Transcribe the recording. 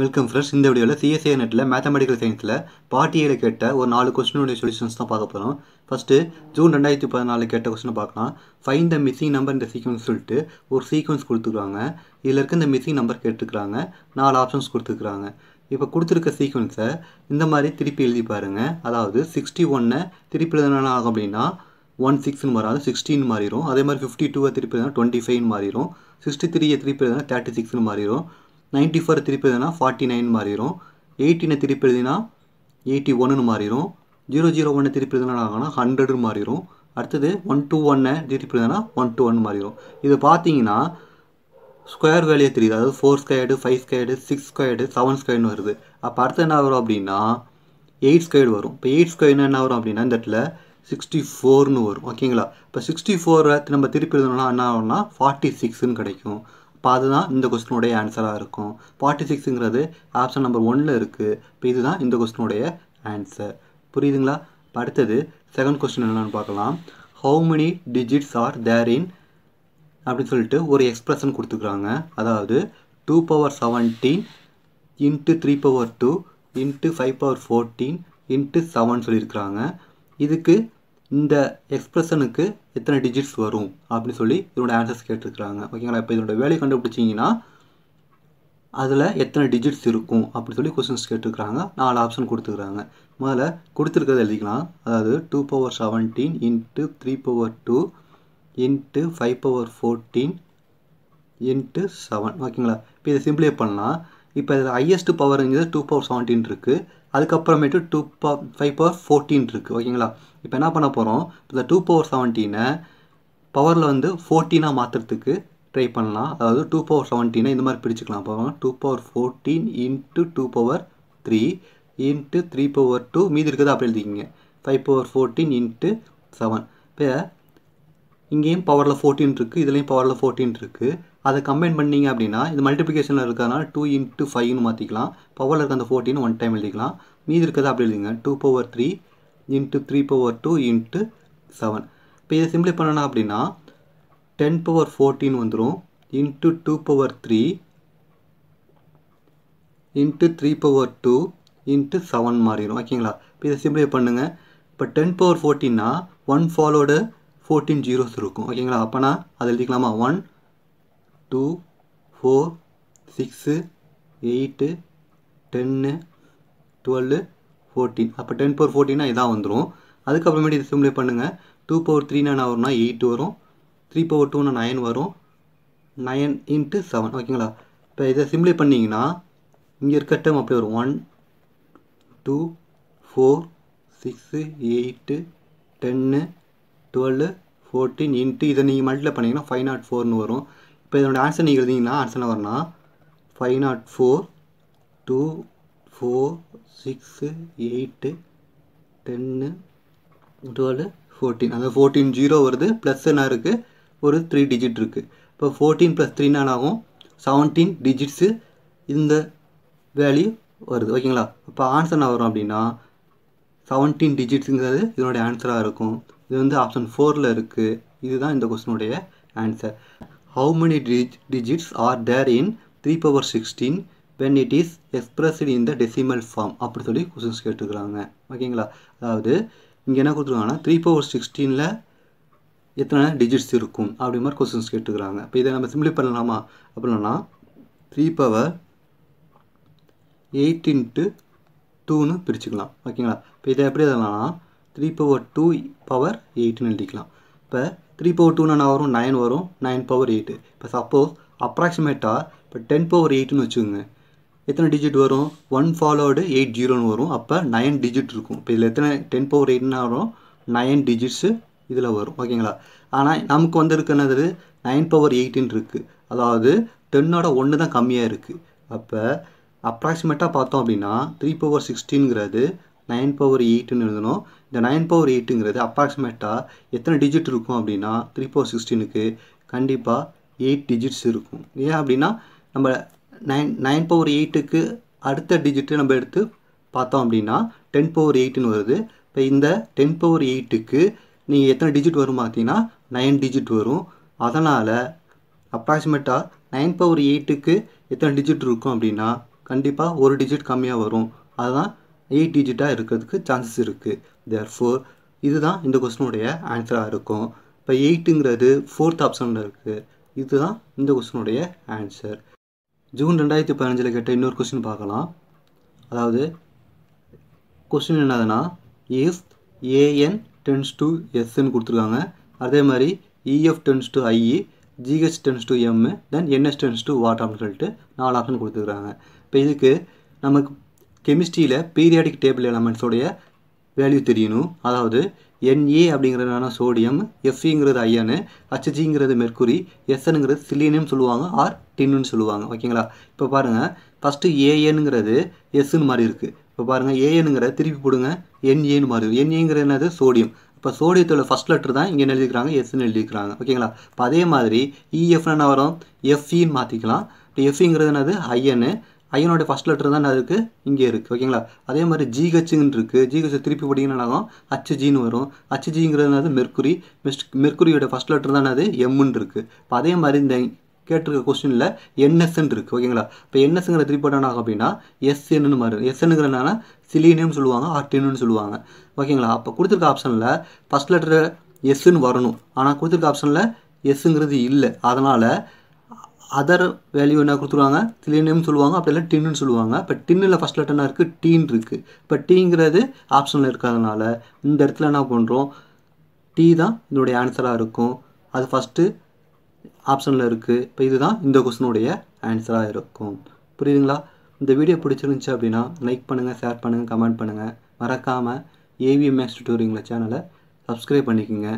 welcome friends இந்த வீடியோவில் CSA நெட்டில் மேத்தமெட்டிக்கல் சயின்ஸில் பாட்டியில் கேட்ட ஒரு நாலு கொஸ்டினுடைய சொல்யூஷன்ஸ் தான் பார்க்க போகிறோம் ஃபஸ்ட்டு ஜூன் ரெண்டாயிரத்தி பதினாலு கேட்ட கொஸ்டினை பார்க்கலாம் ஃபைன் த மிஸ்ஸிங் நம்பர் இந்த சீக்வன்ஸ் சொல்லிட்டு ஒரு சீக்வன்ஸ் கொடுத்துருக்காங்க இதில் இருக்க இந்த மிஸ்ஸிங் நம்பர் கேட்டுருக்குறாங்க நாலு ஆப்ஷன்ஸ் கொடுத்துருக்குறாங்க இப்போ கொடுத்துருக்க சீக்வன்ஸை இந்த மாதிரி திருப்பி எழுதி பாருங்கள் அதாவது சிக்ஸ்டி ஒன்னை திருப்பி எழுதுனா ஆகும் அப்படின்னா ஒன் சிக்ஸ்னு மாறாது சிக்ஸ்டின்னு மாறிடும் அதே மாதிரி ஃபிஃப்டி டூவை திருப்பி எழுதுனா டுவெண்ட்டி ஃபைவ்னு மாறிடும் சிக்ஸ்டி த்ரீயை திருப்பி எழுதுனா தேர்ட்டி சிக்ஸ்னு மாறிடும் நைன்ட்டி ஃபோர் திருப்பி எழுதுனா ஃபார்ட்டி நைன் மாறிடும் எயிட்டினை திருப்பி எழுதினா எயிட்டி ஒன்னு மாறிடும் ஜீரோ ஜீரோ ஒன்று திருப்பி எழுதுனா ஆகும்னா ஹண்ட்ரடு மாறிடும் அடுத்தது ஒன் டூ ஒன்னை திருப்பி எழுதுனா ஒன் டூ ஒன் மாறிடும் இது பார்த்தீங்கன்னா ஸ்கொயர் வேலையே தெரியுது அதாவது four squared five squared six squared seven ஸ்கொயர்னு வருது அப்போ அடுத்து என்ன வரும் அப்படின்னா எயிட் ஸ்கொயர்டு வரும் இப்போ எயிட் ஸ்கொயர்னு என்ன வரும் அப்படின்னா இந்த இடத்துல சிக்ஸ்டி ஃபோர்னு வரும் ஓகேங்களா இப்போ சிக்ஸ்டி ஃபோரை நம்ம திருப்பி எழுதணும்னா என்ன ஆகும்னா ஃபார்ட்டி சிக்ஸ்னு கிடைக்கும் இப்போ அதுதான் இந்த கொஸ்டினுடைய ஆன்சராக இருக்கும் ஃபார்ட்டி சிக்ஸுங்கிறது ஆப்ஷன் நம்பர் ஒன்னில் இருக்குது இப்போ இதுதான் இந்த கொஸ்டினுடைய ஆன்சர் புரியுதுங்களா அடுத்தது செகண்ட் கொஸ்டின் என்னென்னு பார்க்கலாம் how many digits are there in அப்படின்னு சொல்லிட்டு ஒரு எக்ஸ்ப்ரெஷன் கொடுத்துக்கிறாங்க அதாவது two power seventeen into three power two into five power fourteen into seven சொல்லியிருக்கிறாங்க இதுக்கு இந்த எக்ஸ்ப்ரெஷனுக்கு எத்தனை டிஜிட்ஸ் வரும் அப்படின்னு சொல்லி இதனோட ஆன்சர்ஸ் கேட்டிருக்கிறாங்க ஓகேங்களா இப்போ இதோட வேலையை கண்டுபிடிச்சிங்கன்னா அதில் எத்தனை டிஜிட்ஸ் இருக்கும் அப்படின்னு சொல்லி கொஸ்டின்ஸ் கேட்டிருக்கிறாங்க நாலு ஆப்ஷன் கொடுத்துருக்குறாங்க முதல்ல கொடுத்துருக்கிறத எழுதிக்கலாம் அதாவது two power seventeen into three power two into five power fourteen into seven ஓகேங்களா இப்போ இதை சிம்பிளே பண்ணலாம் இப்போ இதில் ஹையஸ்ட் பவருங்கிறது டூ பவர் செவன்டீன் இருக்குது அதுக்கப்புறமேட்டு two power five power fourteen இருக்குது ஓகேங்களா இப்போ என்ன பண்ண போகிறோம் இந்த டூ பவர் செவன்டீனை பவரில் வந்து ஃபோர்டீனாக மாற்றுறதுக்கு ட்ரை பண்ணலாம் அதாவது டூ பவர் செவன்டீனை இந்த மாதிரி பிரிச்சுக்கலாம் பாருங்க two power fourteen into two power three into three power two மீதி இருக்கிறத அப்படி எழுதிக்கிங்க five power fourteen into seven இப்போ இங்கேயும் பவரில் ஃபோர்டீன் இருக்குது இதுலேயும் பவரில் ஃபோர்டீன் இருக்குது அதை கம்பைன் பண்ணிங்க அப்படின்னா இது மல்டிப்ளிகேஷனில் இருக்கிறதுனால டூ இன்ட்டு ஃபைவ்னு மாற்றிக்கலாம் பவரில் இருக்க அந்த ஃபோர்ட்டின்னு ஒன் டைம் எழுதிக்கலாம் மீதி இருக்கிறது அப்படி எழுதிங்க two power three into three power two into seven இப்போ இதை சிம்பிளை பண்ணணும் அப்படின்னா டென் பவர் ஃபோர்டீன் வந்துடும் into two power three into three power two into seven மாறிடும் ஓகேங்களா இப்போ இதை சிம்பிளை பண்ணுங்கள் இப்போ டென் பவர் ஃபோர்டீன்னா ஒன் ஃபாலோடு ஃபோர்டீன் ஜீரோஸ் இருக்கும் ஓகேங்களா அப்போனா அதை எழுதிக்கலாமா one two four six eight ten twelve fourteen அப்போ டென் பவர் ஃபோர்டீனா இதான் வந்துடும் அதுக்கப்புறமேட்டு இது சிம்பிளே பண்ணுங்கள் டூ பவர் த்ரீனா என்ன வரும்னா எயிட் வரும் த்ரீ பவர் டூனா நயன் வரும் நயன் இன்ட்டு செவன் ஓகேங்களா இப்போ இதை சிம்பிளே பண்ணிங்கன்னா இங்கே இருக்க டேம் அப்படியே வரும் one two four six eight ten twelve fourteen into இதை நீங்கள் மல்டிப்ளை பண்ணிங்கன்னா ஃபைவ் நாட் ஃபோர்னு வரும் இப்போ இதனோட ஆன்சர் நீங்கள் எழுதிங்கன்னா ஆன்சர் வரணும் five not four two four six eight ten twelve fourteen அதாவது ஃபோர்டீன் ஜீரோ வருது ப்ளஸ் என்ன இருக்குது ஒரு த்ரீ டிஜிட் இருக்குது இப்போ ஃபோர்டீன் ப்ளஸ் த்ரீ என்ன ஆகும் செவன்டீன் டிஜிட்ஸு இந்த வேல்யூ வருது ஓகேங்களா இப்போ ஆன்சர் என்ன வரும் அப்படின்னா செவன்டீன் டிஜிட்ஸுங்கிறது இதனுடைய ஆன்சராக இருக்கும் இது வந்து ஆப்ஷன் ஃபோரில் இருக்குது இதுதான் இந்த கொஸ்டினுடைய answer how many digits are there in 3 power 16 when it is expressed in the decimal form அப்படு தொடி கொஸ்டின்ஸ் கேட்டுக்கிறாங்க ஓகேங்களா அதாவது இங்க என்ன கொடுத்துருக்காங்கன்னா 3 power 16ல எத்தனை digits இருக்கும் அப்படி மாதிரி கொஸ்டின்ஸ் கேட்டுக்கிறாங்க இப்போ இதை நம்ம சிம்பிளி பண்ணலாமா அப்படின்னா த்ரீ பவர் எயிட் இன்ட்டு டூன்னு பிரிச்சுக்கலாம் ஓகேங்களா இப்போ இதை எப்படி எழுதலாம்னா power பவர் டூ பவர் எயிட்னு இப்போ த்ரீ பவர் டூன்னு நான் வரும் நைன் வரும் நைன் பவர் எயிட்டு இப்போ சப்போஸ் அப்ராக்சிமேட்டாக இப்போ டென் பவர் எயிட்டுன்னு வச்சுக்கோங்க எத்தனை டிஜிட் வரும் ஒன் ஃபாலோடு எயிட் ஜீரோன்னு வரும் அப்போ நைன் டிஜிட் இருக்கும் இப்போ இதில் எத்தனை டென் பவர் எயிட்னா வரும் நைன் டிஜிட்ஸு இதில் வரும் ஓகேங்களா ஆனால் நமக்கு வந்திருக்கிறது நைன் பவர் எயிட்டின்னு இருக்குது அதாவது டென்னோட ஒன்று தான் கம்மியாக இருக்குது அப்போ அப்ராக்சிமேட்டாக பார்த்தோம் அப்படின்னா த்ரீ பவர் சிக்ஸ்டீனுங்கிறது நைன் பவர் எயிட்டுன்னு எழுதணும் இந்த நைன் பவர் எயிட்டுங்கிறது அப்ராக்சிமேட்டாக எத்தனை டிஜிட் இருக்கும் அப்படின்னா த்ரீ பவர் சிக்ஸ்டீனுக்கு கண்டிப்பாக எயிட் டிஜிட்ஸ் இருக்கும் ஏன் அப்படின்னா நம்ம நைன் நைன் பவர் எயிட்டுக்கு அடுத்த டிஜிட்டு நம்ம எடுத்து பார்த்தோம் அப்படின்னா டென் பவர் எயிட்டுன்னு வருது இப்போ இந்த டென் பவர் எயிட்டுக்கு நீங்கள் எத்தனை டிஜிட் வரும் பார்த்தீங்கன்னா நைன் டிஜிட் வரும் அதனால் அப்ராக்சிமேட்டாக நைன் பவர் எயிட்டுக்கு எத்தனை டிஜிட் இருக்கும் அப்படின்னா கண்டிப்பாக ஒரு டிஜிட் கம்மியாக வரும் அதுதான் எயிட் டிஜிட்டாக இருக்கிறதுக்கு சான்சஸ் இருக்குது தேர் ஃபோர் இதுதான் இந்த கொஸ்டினுடைய ஆன்சராக இருக்கும் இப்போ எயிட்டுங்கிறது ஃபோர்த் ஆப்ஷனில் இருக்குது இதுதான் இந்த கொஸ்டினுடைய ஆன்சர் ஜூன் ரெண்டாயிரத்தி பதினஞ்சில் கேட்ட இன்னொரு கொஸ்டின் பார்க்கலாம் அதாவது கொஸ்டின் என்னதுன்னா இஃப் ஏஎன் டென்ஸ் டு எஸ்ன்னு கொடுத்துருக்காங்க அதே மாதிரி E F tends to I E G H tends to M then N S tends to what அப்படின்னு சொல்லிட்டு நாலு ஆப்ஷன் கொடுத்துருக்காங்க இப்போ இதுக்கு நமக்கு கெமிஸ்ட்ரியில் பீரியாடிக் டேபிள் எலமெண்ட்ஸோடைய வேல்யூ தெரியணும் அதாவது என்ஏ அப்படிங்கிறதான சோடியம் எஃப்இங்கிறது ஐயனு ஹச்ஜிங்கிறது மெர்குரி எஸ்என்ங்கிறது சிலியனும் சொல்லுவாங்க ஆர் டின்னு சொல்லுவாங்க ஓகேங்களா இப்போ பாருங்கள் ஃபஸ்ட்டு ஏஎனுங்கிறது எஸ்ன்னு மாதிரி இருக்குது இப்போ பாருங்கள் ஏஎனுங்கிற திருப்பி போடுங்க என்ஏன்னு மாதிரி என்ஏங்கிறது என்னது சோடியம் இப்போ சோடியத்தோட ஃபஸ்ட் லெட்டர் தான் இங்கே எழுதிக்கிறாங்க எஸ்ன்னு எழுதிக்கிறாங்க ஓகேங்களா இப்போ அதே மாதிரி இஎஃப்னு e வரும் எஃப்இன்னு மாற்றிக்கலாம் இப்போ எஃப்இங்கிறது e என்னது ஐயனு ஐயனுடைய ஃபஸ்ட் லெட்டர் தான் இருக்குது இங்கே இருக்குது ஓகேங்களா அதே மாதிரி ஜிஹெச்சுன்னு இருக்குது ஜிஹெச் திருப்பி பிடிக்கணும்னா ஆகும் ஹச் ஜின்னு வரும் ஹச் ஜிங்கிறது மெர்குரி மிஸ் மெர்க்குரியோட ஃபஸ்ட் லெட்டர் தான் அது எம்முன்னு இருக்குது இப்போ அதே மாதிரி இந்த கேட்டிருக்க கொஸ்டினில் என்எஸ்ன்னு இருக்குது ஓகேங்களா இப்போ என்எஸ்ங்கிற திருப்பி போட்டானா அப்படின்னா எஸ்என்னு மாதிரி எஸ்என்னுங்கிறனால சிலினியம்னு சொல்லுவாங்க ஆர்டின்னு சொல்லுவாங்க ஓகேங்களா அப்போ கொடுத்துருக்க ஆப்ஷனில் ஃபஸ்ட் லெட்டர் எஸ்ன்னு வரணும் ஆனால் கொடுத்துருக்க ஆப்ஷனில் எஸ்ஸுங்கிறது இல்லை அதனால் அதர் வேல்யூ என்ன கொடுத்துருவாங்க திலேனியம் சொல்லுவாங்க அப்படி இல்லை டின்னு சொல்லுவாங்க இப்போ டின்னில் ஃபஸ்ட் லெட்டர் என்ன இருக்குது டீன் இருக்குது இப்போ டீங்கிறது ஆப்ஷனில் இருக்கிறதுனால இந்த இடத்துல என்ன பண்ணுறோம் டீ தான் இதனுடைய ஆன்சராக இருக்கும் அது ஃபஸ்ட்டு ஆப்ஷனில் இருக்குது இப்போ இதுதான் இந்த கொஸ்டினுடைய ஆன்சராக இருக்கும் புரியுதுங்களா இந்த வீடியோ பிடிச்சிருந்துச்சு அப்படின்னா லைக் பண்ணுங்கள் ஷேர் பண்ணுங்கள் கமெண்ட் பண்ணுங்கள் மறக்காமல் ஏவிஎம் மேக்ஸ் டியூட்டோரிங்கில் சேனலை சப்ஸ்கிரைப் பண்ணிக்கோங்க